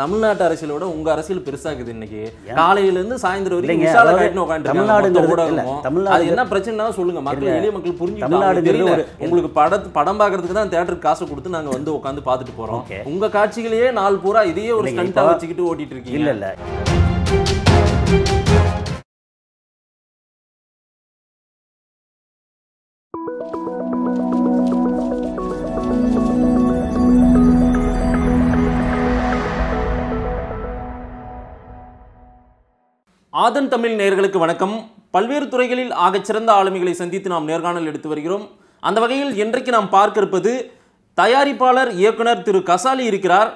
தமிழ்நாட்டு அரசியல விட உங்க அரசியல் பெருசாகுது இன்னைக்கு காலையில இருந்து சாயந்தரம் வரைக்கும் விசால கேட்டு உட்காந்துருக்காங்க தமிழ்நாடு என்ன பிரச்சனைனா சொல்லுங்க மக்கள் எளிய மக்கள் புரிஞ்சு தமிழ்நாடு உங்களுக்கு பட படம் பாக்குறதுக்கு தான் தேட்டருக்கு காசு கொடுத்து நாங்க வந்து உட்காந்து பாத்துட்டு போறோம் உங்க காட்சிகளையே நாள் பூரா இதையே ஒரு ஸ்டண்டா வச்சுக்கிட்டு ஓட்டிட்டு இருக்கீங்க இல்ல இல்ல ஆதன் தமிழ் நேர்களுக்கு வணக்கம் பல்வேறு துறைகளில் ஆகச்சிறந்த ஆளுமைகளை சந்தித்து நாம் நேர்காணல் எடுத்து வருகிறோம் அந்த வகையில் இன்றைக்கு நாம் பார்க்க இருப்பது தயாரிப்பாளர் இயக்குனர் திரு கசாலி இருக்கிறார்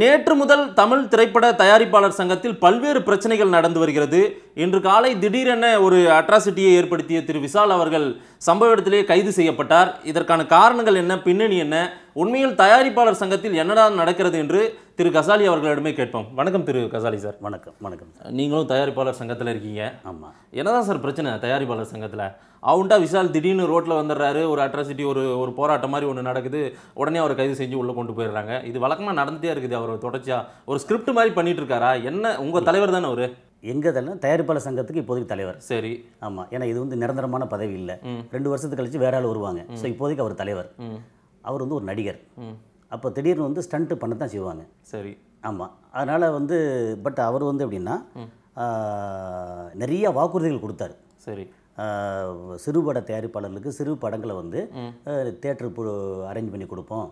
நேற்று முதல் தமிழ் திரைப்பட தயாரிப்பாளர் சங்கத்தில் பல்வேறு பிரச்சனைகள் நடந்து வருகிறது இன்று காலை திடீரென ஒரு அட்ராசிட்டியை ஏற்படுத்திய திரு விசால் அவர்கள் சம்பவ இடத்திலேயே கைது செய்யப்பட்டார் இதற்கான காரணங்கள் என்ன பின்னணி என்ன உண்மையில் தயாரிப்பாளர் சங்கத்தில் என்னடா நடக்கிறது என்று திரு கசாலி அவர்களிடமே கேட்போம் வணக்கம் திரு கசாலி சார் வணக்கம் வணக்கம் நீங்களும் தயாரிப்பாளர் சங்கத்தில் இருக்கீங்க ஆமாம் என்னதான் சார் பிரச்சனை தயாரிப்பாளர் சங்கத்தில் அவுண்டா விஷால் திடீர்னு ரோட்டில் வந்துடுறாரு ஒரு அட்ராசிட்டி ஒரு ஒரு போராட்டம் மாதிரி ஒன்று நடக்குது உடனே அவரை கைது செஞ்சு உள்ளே கொண்டு போயிடுறாங்க இது வழக்கமாக நடந்துட்டே இருக்குது அவர் தொடர்ச்சியாக ஒரு ஸ்கிரிப்ட் மாதிரி பண்ணிட்டு இருக்காரா என்ன உங்கள் தலைவர் தானே அவர் எங்கள் தயாரிப்பாளர் சங்கத்துக்கு இப்போதைக்கு தலைவர் சரி ஆமாம் ஏன்னா இது வந்து நிரந்தரமான பதவி இல்லை ரெண்டு வருஷத்துக்கு கழிச்சு வேற ஆள் வருவாங்க ஸோ இப்போதைக்கு அவர் தலைவர் அவர் வந்து ஒரு நடிகர் அப்போ திடீர்னு வந்து ஸ்டண்ட்டு பண்ண தான் செய்வாங்க சரி ஆமாம் அதனால் வந்து பட் அவர் வந்து எப்படின்னா நிறைய வாக்குறுதிகள் கொடுத்தாரு சரி சிறுபட தயாரிப்பாளர்களுக்கு சிறு படங்களை வந்து தேட்டர் அரேஞ்ச் பண்ணி கொடுப்போம்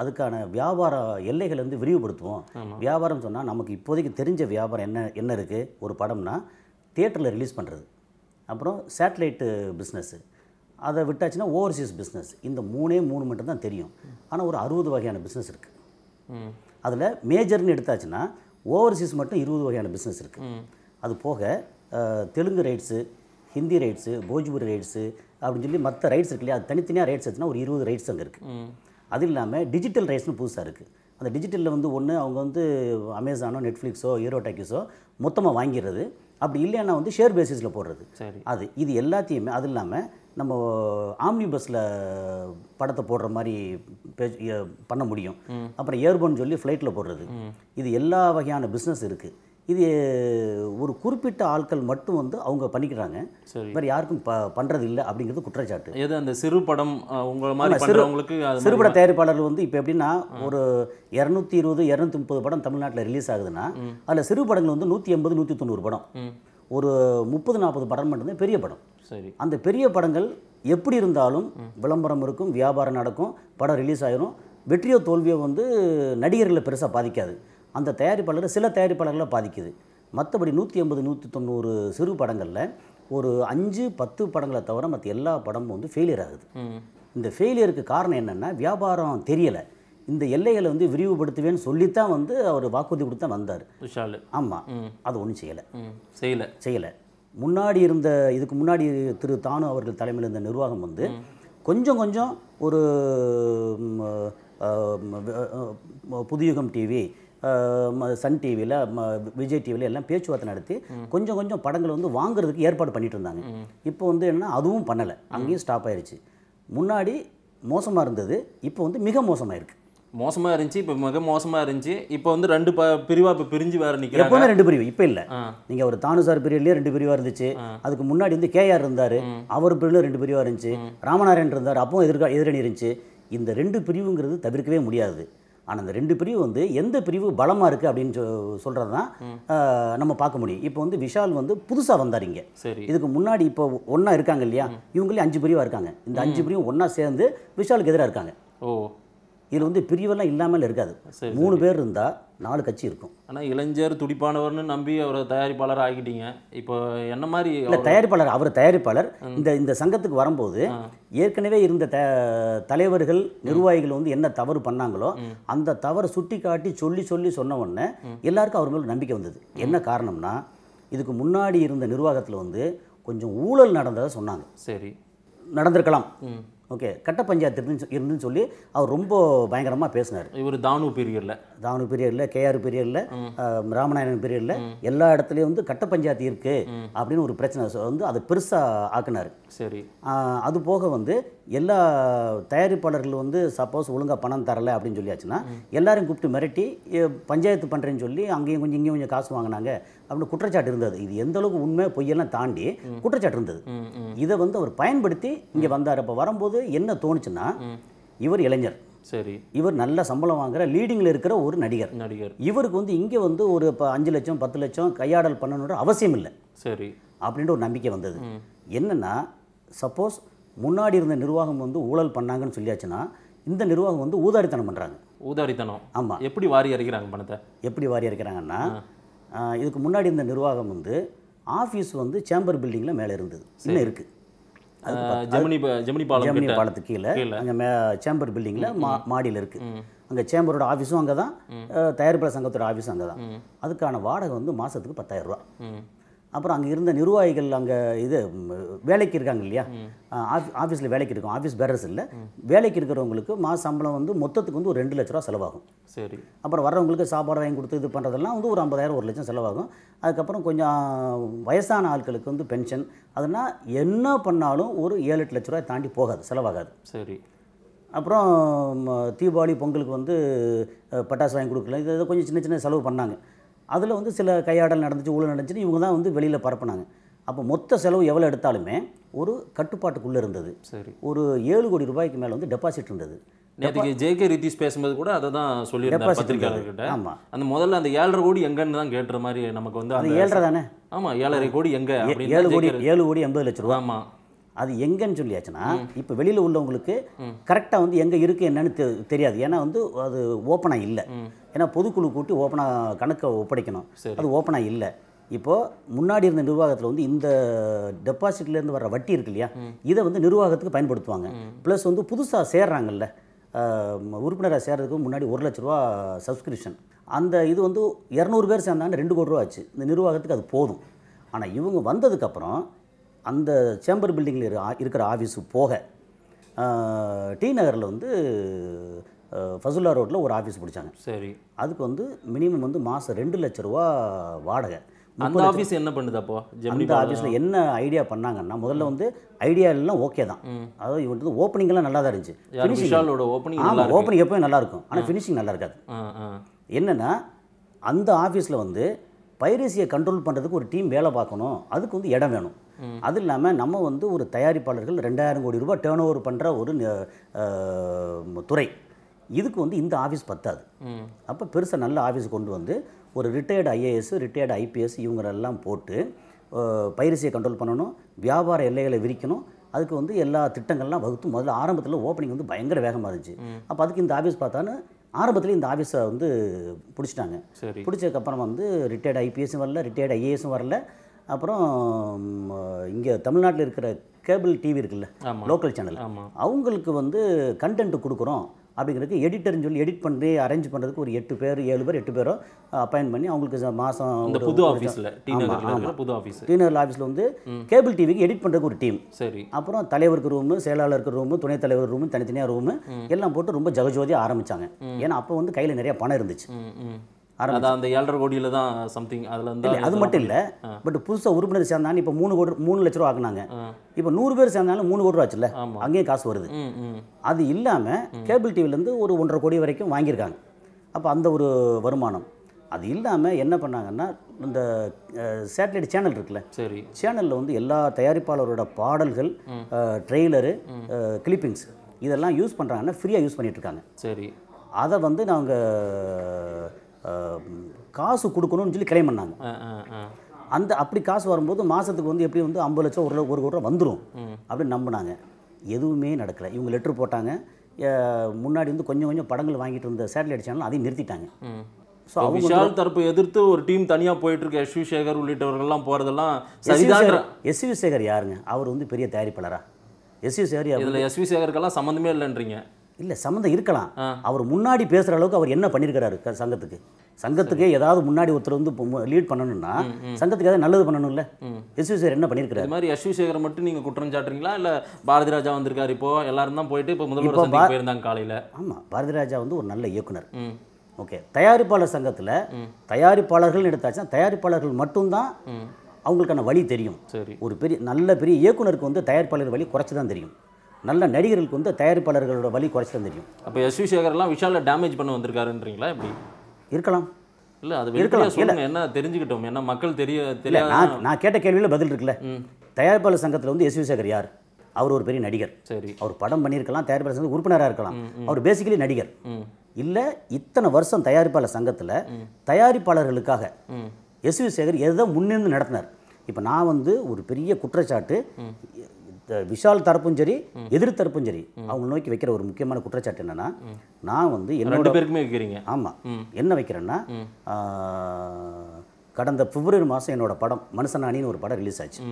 அதுக்கான வியாபார எல்லைகளை வந்து விரிவுபடுத்துவோம் வியாபாரம் சொன்னால் நமக்கு இப்போதைக்கு தெரிஞ்ச வியாபாரம் என்ன என்ன இருக்குது ஒரு படம்னா தேட்டரில் ரிலீஸ் பண்ணுறது அப்புறம் சேட்டலைட்டு பிஸ்னஸ்ஸு அதை விட்டாச்சுன்னா ஓவர்சீஸ் பிஸ்னஸ் இந்த மூணே மூணு மட்டும்தான் தெரியும் ஆனால் ஒரு அறுபது வகையான பிஸ்னஸ் இருக்குது அதில் மேஜர்னு எடுத்தாச்சுன்னா ஓவர்சீஸ் மட்டும் இருபது வகையான பிஸ்னஸ் இருக்குது அது போக Telugu rights Hindi rights Bhojpuri rights அப்படின்னு சொல்லி மற்ற ரைட்ஸ் இருக்கு இல்லையா அது தனித்தனியாக ரைட்ஸ் எடுத்துன்னா ஒரு இருபது ரைட்ஸ் அங்கே இருக்குது அது இல்லாமல் டிஜிட்டல் ரைட்ஸ்னு புதுசாக இருக்குது அந்த டிஜிட்டலில் வந்து ஒன்று அவங்க வந்து அமேசானோ நெட்ஃப்ளிக்ஸோ ஹீரோ டாக்கிஸோ மொத்தமாக வாங்கிடுறது அப்படி இல்லைன்னா வந்து ஷேர் பேசிஸில் போடுறது அது இது எல்லாத்தையுமே அது இல்லாமல் நம்ம ஆம்னி பஸ்ஸில் படத்தை போடுற மாதிரி பண்ண முடியும் அப்புறம் ஏர்போன் சொல்லி ஃப்ளைட்டில் போடுறது இது எல்லா வகையான பிஸ்னஸ் இருக்குது இது ஒரு குறிப்பிட்ட ஆட்கள் மட்டும் வந்து அவங்க பண்ணிக்கிறாங்க வேறு யாருக்கும் ப பண்ணுறது இல்லை அப்படிங்கிறது குற்றச்சாட்டு எது அந்த சிறு படம் உங்களை மாதிரி சிறுவங்களுக்கு சிறுபட தயாரிப்பாளர்கள் வந்து இப்போ எப்படின்னா ஒரு இரநூத்தி இருபது இரநூத்தி முப்பது படம் தமிழ்நாட்டில் ரிலீஸ் ஆகுதுன்னா அதில் சிறு படங்கள் வந்து நூற்றி எண்பது நூற்றி தொண்ணூறு படம் ஒரு முப்பது நாற்பது படம் மட்டும்தான் பெரிய படம் சரி அந்த பெரிய படங்கள் எப்படி இருந்தாலும் விளம்பரம் இருக்கும் வியாபாரம் நடக்கும் படம் ரிலீஸ் ஆகிரும் வெற்றியோ தோல்வியோ வந்து நடிகர்களை பெருசாக பாதிக்காது அந்த தயாரிப்பாளர் சில தயாரிப்பாளர்களை பாதிக்குது மற்றபடி நூற்றி ஐம்பது நூற்றி தொண்ணூறு சிறு படங்களில் ஒரு அஞ்சு பத்து படங்களை தவிர மற்ற எல்லா படமும் வந்து ஃபெயிலியர் ஆகுது இந்த ஃபெயிலியருக்கு காரணம் என்னென்னா வியாபாரம் தெரியலை இந்த எல்லைகளை வந்து விரிவுபடுத்துவேன்னு சொல்லித்தான் வந்து அவர் வாக்குறுதி கொடுத்தா வந்தார் ஆமாம் அது ஒன்றும் செய்யலை செய்யலை செய்யலை முன்னாடி இருந்த இதுக்கு முன்னாடி திரு தானு அவர்கள் தலைமையில் இருந்த நிர்வாகம் வந்து கொஞ்சம் கொஞ்சம் ஒரு புதுயுகம் டிவி சன் டிவியில் விஜய் டிவியில் எல்லாம் பேச்சுவார்த்தை நடத்தி கொஞ்சம் கொஞ்சம் படங்களை வந்து வாங்குறதுக்கு ஏற்பாடு பண்ணிட்டு இருந்தாங்க இப்போ வந்து என்ன அதுவும் பண்ணலை அங்கேயும் ஸ்டாப் ஆயிடுச்சு முன்னாடி மோசமாக இருந்தது இப்போ வந்து மிக மோசமாக இருக்குது மோசமாக இருந்துச்சு இப்போ மிக மோசமாக இருந்துச்சு இப்போ வந்து ரெண்டு ப பிரிவாக இப்போ பிரிஞ்சு வேறு நிற்கிற எப்போவுமே ரெண்டு பிரிவு இப்போ இல்லை நீங்கள் ஒரு தானுசார் பீரியட்லேயே ரெண்டு பிரிவாக இருந்துச்சு அதுக்கு முன்னாடி வந்து கேஆர் இருந்தார் அவர் பிரிவில் ரெண்டு பிரிவாக இருந்துச்சு ராமநாராயண் இருந்தார் அப்பவும் எதிர்கா எதிரணி இருந்துச்சு இந்த ரெண்டு பிரிவுங்கிறது தவிர்க்கவே முடியாது ஆனால் அந்த ரெண்டு பிரிவு வந்து எந்த பிரிவு பலமாக இருக்குது அப்படின்னு சொ சொல்கிறது தான் நம்ம பார்க்க முடியும் இப்போ வந்து விஷால் வந்து புதுசாக வந்தார் இங்கே இதுக்கு முன்னாடி இப்போ ஒன்றா இருக்காங்க இல்லையா இவங்களே அஞ்சு பிரிவாக இருக்காங்க இந்த அஞ்சு பிரிவும் ஒன்றா சேர்ந்து விஷாலுக்கு எதிராக இருக்காங்க ஓ இதில் வந்து பிரிவெல்லாம் இல்லாமல் இருக்காது மூணு பேர் இருந்தால் நாலு கட்சி இருக்கும் ஆனால் இளைஞர் துடிப்பானவர்னு நம்பி அவர் தயாரிப்பாளர் ஆகிட்டீங்க இப்போ என்ன மாதிரி இல்லை தயாரிப்பாளர் அவர் தயாரிப்பாளர் இந்த இந்த சங்கத்துக்கு வரும்போது ஏற்கனவே இருந்த த தலைவர்கள் நிர்வாகிகள் வந்து என்ன தவறு பண்ணாங்களோ அந்த தவறு சுட்டி காட்டி சொல்லி சொல்லி சொன்ன உடனே எல்லாருக்கும் அவர் நம்பிக்கை வந்தது என்ன காரணம்னா இதுக்கு முன்னாடி இருந்த நிர்வாகத்தில் வந்து கொஞ்சம் ஊழல் நடந்ததை சொன்னாங்க சரி நடந்திருக்கலாம் ஓகே கட்ட பஞ்சாயத்து இருந்துன்னு சொல்லி அவர் ரொம்ப பயங்கரமாக பேசினார் இவர் தானு பீரியடில் தானு பீரியடில் கேஆர் பீரியடில் ராமநாயணன் பீரியடில் எல்லா இடத்துலையும் வந்து கட்ட பஞ்சாயத்து இருக்குது அப்படின்னு ஒரு பிரச்சனை வந்து அதை பெருசாக ஆக்குனார் சரி அது போக வந்து எல்லா தயாரிப்பாளர்கள் வந்து சப்போஸ் ஒழுங்காக பணம் தரலை அப்படின்னு சொல்லியாச்சுன்னா எல்லாரையும் கூப்பிட்டு மிரட்டி பஞ்சாயத்து பண்ணுறேன்னு சொல்லி அங்கேயும் கொஞ்சம் இங்கேயும் கொஞ்சம் காசு வாங்கினாங்க அப்படின்னு குற்றச்சாட்டு இருந்தது இது எந்த அளவுக்கு உண்மை பொய்யெல்லாம் தாண்டி குற்றச்சாட்டு இருந்தது இதை வந்து அவர் பயன்படுத்தி இங்கே வந்தார் அப்போ வரும்போது என்ன தோணுச்சுன்னா இவர் இளைஞர் சரி இவர் நல்ல சம்பளம் வாங்குற லீடிங்கில் இருக்கிற ஒரு நடிகர் நடிகர் இவருக்கு வந்து இங்கே வந்து ஒரு இப்போ அஞ்சு லட்சம் பத்து லட்சம் கையாடல் பண்ணணுன்ற அவசியம் இல்லை சரி அப்படின்ற ஒரு நம்பிக்கை வந்தது என்னென்னா சப்போஸ் முன்னாடி இருந்த நிர்வாகம் வந்து ஊழல் பண்ணாங்கன்னு சொல்லியாச்சுன்னா இந்த நிர்வாகம் வந்து ஊதாரித்தனம் பண்ணுறாங்க ஊதாரித்தனம் ஆமாம் எப்படி வாரி அறிக்கிறாங்க பணத்தை எப்படி வாரி அறிக்கிறாங்கன்னா இதுக்கு முன்னாடி இருந்த நிர்வாகம் வந்து ஆஃபீஸ் வந்து சேம்பர் பில்டிங்கில் மேலே இருந்தது இன்னும் இருக்குது ஜெமினி ஜெமினி பாலம் பாலத்துக்கு கீழே அங்கே மே சேம்பர் பில்டிங்கில் மா மாடியில் இருக்குது அங்கே சேம்பரோட ஆஃபீஸும் அங்கே தான் தயாரிப்பாளர் சங்கத்தோட ஆஃபீஸும் அங்கே தான் அதுக்கான வாடகை வந்து மாதத்துக்கு பத்தாயிரரூபா அப்புறம் அங்கே இருந்த நிர்வாகிகள் அங்கே இது வேலைக்கு இருக்காங்க இல்லையா ஆஃபீஸில் வேலைக்கு இருக்கோம் ஆஃபீஸ் பேரர்ஸ் இல்லை வேலைக்கு இருக்கிறவங்களுக்கு மாத சம்பளம் வந்து மொத்தத்துக்கு வந்து ஒரு ரெண்டு லட்ச ரூபா செலவாகும் சரி அப்புறம் வர்றவங்களுக்கு சாப்பாடு வாங்கி கொடுத்து இது பண்ணுறதெல்லாம் வந்து ஒரு ஐம்பதாயிரம் ஒரு லட்சம் செலவாகும் அதுக்கப்புறம் கொஞ்சம் வயசான ஆட்களுக்கு வந்து பென்ஷன் அதனால் என்ன பண்ணாலும் ஒரு ஏழு எட்டு லட்ச ரூபாய் தாண்டி போகாது செலவாகாது சரி அப்புறம் தீபாவளி பொங்கலுக்கு வந்து பட்டாசு வாங்கி கொடுக்கல இது கொஞ்சம் சின்ன சின்ன செலவு பண்ணாங்க அதில் வந்து சில கையாடல் நடந்துச்சு ஊழல் நடந்துச்சுன்னு இவங்க தான் வந்து வெளியில் பரப்புனாங்க அப்போ மொத்த செலவு எவ்வளோ எடுத்தாலுமே ஒரு கட்டுப்பாட்டுக்குள்ளே இருந்தது சரி ஒரு ஏழு கோடி ரூபாய்க்கு மேலே வந்து டெபாசிட் இருந்தது ஜே கே ரிதீஷ் பேசும்போது கூட அதை தான் சொல்லி பத்திரிகையாளர்கிட்ட ஆமாம் அந்த முதல்ல அந்த ஏழரை கோடி எங்கன்னு தான் கேட்டுற மாதிரி நமக்கு வந்து அது ஏழரை தானே ஆமாம் ஏழரை கோடி எங்கே ஏழு கோடி ஏழு கோடி எண்பது லட்ச ரூபா ஆமாம் அது எங்கன்னு சொல்லியாச்சுன்னா இப்போ வெளியில் உள்ளவங்களுக்கு கரெக்டாக வந்து எங்கே இருக்குது என்னன்னு தெரியாது ஏன்னா வந்து அது ஓப்பனாக இல்லை ஏன்னா பொதுக்குழு கூட்டி ஓப்பனாக கணக்கை ஒப்படைக்கணும் அது ஓப்பனாக இல்லை இப்போது முன்னாடி இருந்த நிர்வாகத்தில் வந்து இந்த டெபாசிட்லேருந்து வர வட்டி இருக்கு இல்லையா இதை வந்து நிர்வாகத்துக்கு பயன்படுத்துவாங்க ப்ளஸ் வந்து புதுசாக சேர்றாங்கல்ல உறுப்பினராக சேர்றதுக்கு முன்னாடி ஒரு லட்ச ரூபா சப்ஸ்கிரிப்ஷன் அந்த இது வந்து இரநூறு பேர் சேர்ந்தாங்க ரெண்டு கோடி ரூபா ஆச்சு இந்த நிர்வாகத்துக்கு அது போதும் ஆனால் இவங்க வந்ததுக்கப்புறம் அந்த சேம்பர் பில்டிங்கில் இருக்கிற ஆஃபீஸுக்கு போக டி நகரில் வந்து ஃபசுல்லா ரோட்டில் ஒரு ஆஃபீஸ் பிடிச்சாங்க சரி அதுக்கு வந்து மினிமம் வந்து மாதம் ரெண்டு லட்ச ரூபா வாடகை அந்த ஆஃபீஸ் என்ன பண்ணுது அப்போ அந்த ஆஃபீஸில் என்ன ஐடியா பண்ணாங்கன்னா முதல்ல வந்து ஐடியா எல்லாம் ஓகே தான் அதாவது இவன் வந்து ஓப்பனிங்லாம் நல்லா தான் இருந்துச்சு ஃபினிஷிங் ஓப்பனிங் ஆமாம் ஓப்பனிங் எப்போயும் நல்லா இருக்கும் ஆனால் ஃபினிஷிங் நல்லா இருக்காது என்னென்னா அந்த ஆஃபீஸில் வந்து பைரசியை கண்ட்ரோல் பண்ணுறதுக்கு ஒரு டீம் வேலை பார்க்கணும் அதுக்கு வந்து இடம் வேணும் அது இல்லாமல் நம்ம வந்து ஒரு தயாரிப்பாளர்கள் ரெண்டாயிரம் கோடி ரூபாய் டேர்ன் ஓவர் பண்ணுற ஒரு துறை இதுக்கு வந்து இந்த ஆஃபீஸ் பத்தாது அப்போ பெருசாக நல்ல ஆஃபீஸ் கொண்டு வந்து ஒரு ரிட்டையர்டு ஐஏஎஸ் ரிட்டையர்டு ஐபிஎஸ் இவங்களெல்லாம் போட்டு பைரசியை கண்ட்ரோல் பண்ணணும் வியாபார எல்லைகளை விரிக்கணும் அதுக்கு வந்து எல்லா திட்டங்கள்லாம் வகுத்து முதல்ல ஆரம்பத்தில் ஓப்பனிங் வந்து பயங்கர வேகமாக இருந்துச்சு அப்போ அதுக்கு இந்த ஆஃபீஸ் பார்த்தான்னு ஆரம்பத்தில் இந்த ஆஃபீஸை வந்து பிடிச்சிட்டாங்க பிடிச்சதுக்கப்புறம் வந்து ரிட்டையர்டு ஐபிஎஸும் வரல ரிட்டையர்டு ஐஏஎஸும் வரல அப்புறம் இங்கே தமிழ்நாட்டில் இருக்கிற கேபிள் டிவி இருக்குல்ல லோக்கல் சேனல் அவங்களுக்கு வந்து கண்டென்ட் கொடுக்குறோம் அப்படிங்கிறதுக்கு எடிட்டர்னு சொல்லி எடிட் பண்ணி அரேஞ்ச் பண்ணுறதுக்கு ஒரு எட்டு பேர் ஏழு பேர் எட்டு பேரோ அப்பாயின் பண்ணி அவங்களுக்கு மாதம் புது ஆஃபீஸில் புது ஆஃபீஸ் டீனர் ஆஃபீஸில் வந்து கேபிள் டிவிக்கு எடிட் பண்ணுறதுக்கு ஒரு டீம் சரி அப்புறம் தலைவருக்கு ரூமு செயலாளருக்கு ரூமு துணைத் தலைவர் ரூமு தனித்தனியாக ரூமு எல்லாம் போட்டு ரொம்ப ஜகஜோதியாக ஆரம்பித்தாங்க ஏன்னா அப்போ வந்து கையில் நிறைய பணம் இருந்துச்சு அதான் அந்த ஏழரை கோடியில் தான் சம்திங் அதில் இருந்தால் அது மட்டும் இல்லை பட் புதுசாக உறுப்பினர் சேர்ந்தாலும் இப்போ மூணு கோடி மூணு லட்ச ரூபா ஆக்குனாங்க இப்போ நூறு பேர் சேர்ந்தாலும் மூணு கோடி ரூபா ஆச்சுல்ல அங்கேயும் காசு வருது அது இல்லாமல் கேபிள் டிவிலேருந்து ஒரு ஒன்றரை கோடி வரைக்கும் வாங்கியிருக்காங்க அப்போ அந்த ஒரு வருமானம் அது இல்லாமல் என்ன பண்ணாங்கன்னா இந்த சேட்டலைட் சேனல் இருக்குல்ல சரி சேனலில் வந்து எல்லா தயாரிப்பாளரோட பாடல்கள் ட்ரெய்லரு கிளிப்பிங்ஸ் இதெல்லாம் யூஸ் பண்ணுறாங்கன்னா ஃப்ரீயாக யூஸ் பண்ணிகிட்ருக்காங்க சரி அதை வந்து நாங்கள் காசு கொடுக்கணும்னு சொல்லி கிளைம் பண்ணாங்க அந்த அப்படி காசு வரும்போது மாதத்துக்கு வந்து எப்படி வந்து ஐம்பது லட்சம் ஒரு ஒரு கோடி ரூபா வந்துடும் அப்படின்னு நம்பினாங்க எதுவுமே நடக்கலை இவங்க லெட்ரு போட்டாங்க முன்னாடி வந்து கொஞ்சம் கொஞ்சம் படங்கள் வாங்கிட்டு இருந்த சேட்டலைட் சேனல் அதையும் நிறுத்திட்டாங்க ஸோ விஷால் தரப்பு எதிர்த்து ஒரு டீம் தனியாக போயிட்டு இருக்க எஸ்வி சேகர் உள்ளிட்டவர்கள்லாம் போகிறதெல்லாம் எஸ்வி சேகர் யாருங்க அவர் வந்து பெரிய தயாரிப்பாளரா எஸ்வி சேகர் எஸ்வி சேகருக்கெல்லாம் சம்மந்தமே இல்லைன்றீங்க இல்லை சம்மந்தம் இருக்கலாம் அவர் முன்னாடி பேசுகிற அளவுக்கு அவர் என்ன பண்ணியிருக்கிறாரு சங்கத்துக்கு சங்கத்துக்கு ஏதாவது முன்னாடி ஒருத்தர் வந்து லீட் பண்ணணும்னா சங்கத்துக்கு ஏதாவது நல்லது பண்ணணும்ல எஸ் சேகர் என்ன பண்ணியிருக்காரு மாதிரி எஸ் சேகரை மட்டும் நீங்கள் குற்றம் சாட்டுறீங்களா இல்லை பாரதி ராஜா வந்திருக்காரு இப்போ எல்லாரும் தான் போயிட்டு இப்போ முதல்வர் போயிருந்தாங்க காலையில் ஆமாம் பாரதி ராஜா வந்து ஒரு நல்ல இயக்குனர் ஓகே தயாரிப்பாளர் சங்கத்தில் தயாரிப்பாளர்கள் எடுத்தாச்சுன்னா தயாரிப்பாளர்கள் மட்டும்தான் அவங்களுக்கான வழி தெரியும் சரி ஒரு பெரிய நல்ல பெரிய இயக்குனருக்கு வந்து தயாரிப்பாளர் வழி குறைச்சி தான் தெரியும் நல்ல நடிகர்களுக்கு வந்து தயாரிப்பாளர்களோட வழி குறைச்சி தான் தெரியும் அப்போ எஸ் வி சேகர்லாம் விஷாலில் டேமேஜ் பண்ண வந்திருக்காருன்றீங்களா இப்படி இருக்கலாம் இல்லை அது இருக்கலாம் என்ன தெரிஞ்சுக்கிட்டோம் என்ன மக்கள் தெரிய தெரிய நான் நான் கேட்ட கேள்வியில் பதில் இருக்குல்ல தயாரிப்பாளர் சங்கத்தில் வந்து எஸ் வி சேகர் யார் அவர் ஒரு பெரிய நடிகர் சரி அவர் படம் பண்ணியிருக்கலாம் தயாரிப்பாளர் சங்கம் உறுப்பினராக இருக்கலாம் அவர் பேசிக்கலி நடிகர் இல்லை இத்தனை வருஷம் தயாரிப்பாளர் சங்கத்தில் தயாரிப்பாளர்களுக்காக எஸ் வி சேகர் எதை முன்னிருந்து நடத்தினார் இப்போ நான் வந்து ஒரு பெரிய குற்றச்சாட்டு விஷால் தரப்பும் சரி எதிர் தரப்பும் சரி அவங்க நோக்கி வைக்கிற ஒரு முக்கியமான குற்றச்சாட்டு என்னன்னா நான் வந்து என்னோட பேருக்குமே வைக்கிறீங்க ஆமாம் என்ன வைக்கிறேன்னா கடந்த பிப்ரவரி மாதம் என்னோட படம் மனுஷனானின்னு ஒரு படம் ரிலீஸ் ஆச்சு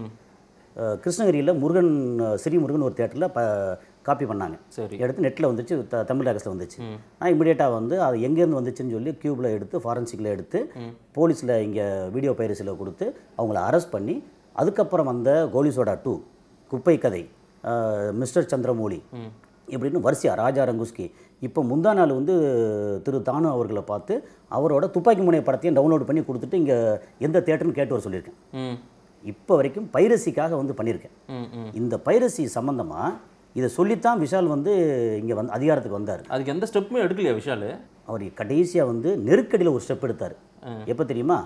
கிருஷ்ணகிரியில் முருகன் ஸ்ரீமுருகன் முருகன் ஒரு தேட்டரில் காப்பி பண்ணாங்க சரி எடுத்து நெட்டில் வந்துச்சு த தமிழ் ஆகஸ்ட்டில் வந்துச்சு நான் இமீடியட்டாக வந்து அது எங்கேருந்து வந்துச்சுன்னு சொல்லி க்யூப்பில் எடுத்து ஃபாரன்சிக்கில் எடுத்து போலீஸில் இங்கே வீடியோ பயிற்சியில் கொடுத்து அவங்கள அரெஸ்ட் பண்ணி அதுக்கப்புறம் வந்த கோலிசோடா டூ குப்பை கதை மிஸ்டர் சந்திரமௌலி இப்படின்னு வரிசையா ராஜா ரங்குஸ்கி இப்போ முந்தா நாள் வந்து திரு தானு அவர்களை பார்த்து அவரோட துப்பாக்கி முனை படத்தையும் டவுன்லோட் பண்ணி கொடுத்துட்டு இங்கே எந்த தேட்டர்ன்னு கேட்டு வர சொல்லியிருக்கேன் இப்போ வரைக்கும் பைரசிக்காக வந்து பண்ணியிருக்கேன் இந்த பைரசி சம்மந்தமாக இதை சொல்லித்தான் விஷால் வந்து இங்கே வந்து அதிகாரத்துக்கு வந்தார் அதுக்கு எந்த ஸ்டெப்புமே எடுக்கலையா விஷால் அவர் கடைசியாக வந்து நெருக்கடியில் ஒரு ஸ்டெப் எடுத்தார் எப்போ தெரியுமா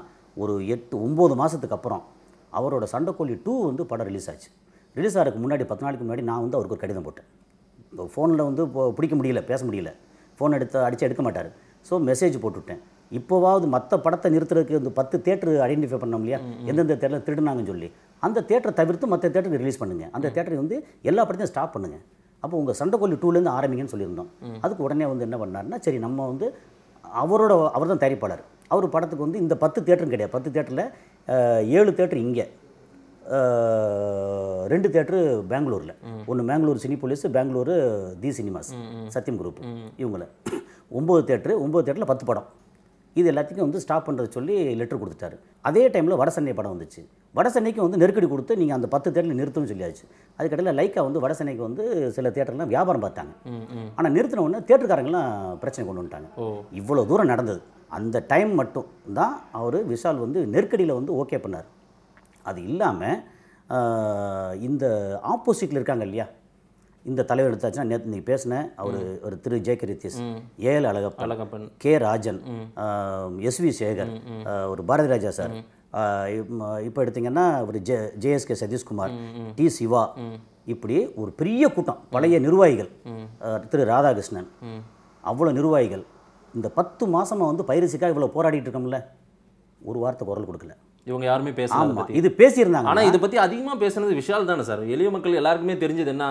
ஒரு எட்டு ஒம்பது மாதத்துக்கு அப்புறம் அவரோட சண்டைக்கோழி டூ வந்து படம் ரிலீஸ் ஆச்சு ரிலீஸ் ஆகிறதுக்கு முன்னாடி பத்து நாளைக்கு முன்னாடி நான் வந்து அவருக்கு ஒரு கடிதம் போட்டேன் ஃபோனில் வந்து இப்போ பிடிக்க முடியல பேச முடியல ஃபோன் எடுத்து அடித்து எடுக்க மாட்டார் ஸோ மெசேஜ் போட்டுவிட்டேன் இப்போவாவது மற்ற படத்தை நிறுத்துறதுக்கு இந்த பத்து தேட்டர் ஐடென்டிஃபை பண்ணோம் இல்லையா எந்தெந்த தேட்டரில் திருடினாங்கன்னு சொல்லி அந்த தேட்டரை தவிர்த்து மற்ற தேட்டருக்கு ரிலீஸ் பண்ணுங்கள் அந்த தேட்டரை வந்து எல்லா படத்தையும் ஸ்டாப் பண்ணுங்கள் அப்போ உங்கள் சண்டைக்கொல்லி டூலேருந்து ஆரம்பிங்கன்னு சொல்லியிருந்தோம் அதுக்கு உடனே வந்து என்ன பண்ணார்னா சரி நம்ம வந்து அவரோட அவர் தான் தயாரிப்பாளர் அவர் படத்துக்கு வந்து இந்த பத்து தேட்டரும் கிடையாது பத்து தேட்டரில் ஏழு தேட்டர் இங்கே ரெண்டு தேட்டரு பெங்களூரில் ஒன்று Bangalore Cinepolis Bengaluru the cinemas Sathyam group இவங்கள ஒம்பது தேட்டரு ஒம்பது தேட்டரில் பத்து படம் இது எல்லாத்துக்கும் வந்து ஸ்டாப் பண்ணுறது சொல்லி லெட்டர் கொடுத்துட்டாரு அதே டைமில் வடசென்னை படம் வந்துச்சு வடசென்னைக்கும் வந்து நெருக்கடி கொடுத்து நீங்கள் அந்த பத்து தேட்டரில் நிறுத்தணும்னு சொல்லியாச்சு அதுக்கடையில் லைக்காக வந்து வடசென்னைக்கு வந்து சில தேட்டர்லாம் வியாபாரம் பார்த்தாங்க ஆனால் நிறுத்தின உடனே தேட்டருக்காரங்களாம் பிரச்சனை கொண்டு வந்துட்டாங்க இவ்வளோ தூரம் நடந்தது அந்த டைம் மட்டும் தான் அவர் விஷால் வந்து நெருக்கடியில் வந்து ஓகே பண்ணார் அது இல்லாமல் இந்த ஆப்போசிட்டில் இருக்காங்க இல்லையா இந்த தலைவர் எடுத்தாச்சுன்னா நேற்று இன்றைக்கி பேசினேன் அவர் ஒரு திரு ஜே கே ரித்தீஷ் ஏஎல் அழகப்பன் அழகப்பன் கே ராஜன் எஸ்வி சேகர் ஒரு பாரதி ராஜா சார் இப்போ எடுத்திங்கன்னா ஒரு ஜே ஜேஎஸ்கே சதீஷ்குமார் டி சிவா இப்படி ஒரு பெரிய கூட்டம் பழைய நிர்வாகிகள் திரு ராதாகிருஷ்ணன் அவ்வளோ நிர்வாகிகள் இந்த பத்து மாதமாக வந்து பயிற்சிக்காக இவ்வளோ போராடிட்டு இருக்கோம்ல ஒரு வார்த்தை குரல் கொடுக்கல இவங்க யாருமே பேசலாம் இது பேசியிருந்தாங்க ஆனால் இதை பற்றி அதிகமாக பேசுனது விஷால் தானே சார் எளிய மக்கள் எல்லாருக்குமே தெரிஞ்சது என்ன